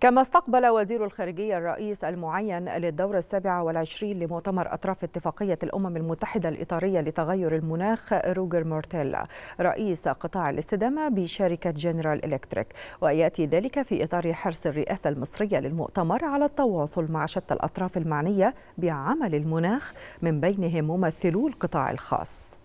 كما استقبل وزير الخارجية الرئيس المعين للدورة السابعة والعشرين لمؤتمر أطراف اتفاقية الأمم المتحدة الإطارية لتغير المناخ روجر مورتيلا رئيس قطاع الاستدامة بشركة جنرال إلكتريك ويأتي ذلك في إطار حرص الرئاسة المصرية للمؤتمر على التواصل مع شتى الأطراف المعنية بعمل المناخ من بينهم ممثلو القطاع الخاص